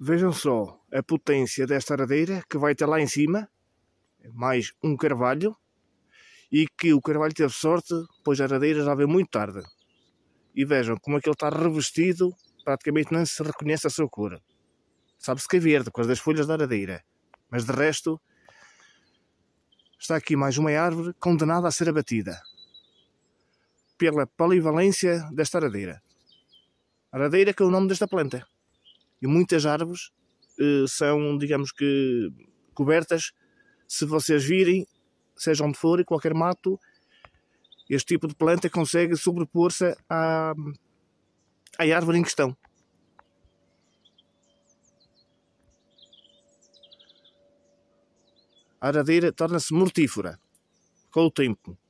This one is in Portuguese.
Vejam só a potência desta aradeira que vai ter lá em cima, mais um carvalho, e que o carvalho teve sorte, pois a aradeira já veio muito tarde. E vejam como é que ele está revestido, praticamente não se reconhece a sua cor. Sabe-se que é verde, com as das folhas da aradeira. Mas de resto, está aqui mais uma árvore condenada a ser abatida pela polivalência desta aradeira. Aradeira que é o nome desta planta. E muitas árvores eh, são, digamos que, cobertas. Se vocês virem, seja onde for, em qualquer mato, este tipo de planta consegue sobrepor-se à, à árvore em questão. A aradeira torna-se mortífera com o tempo.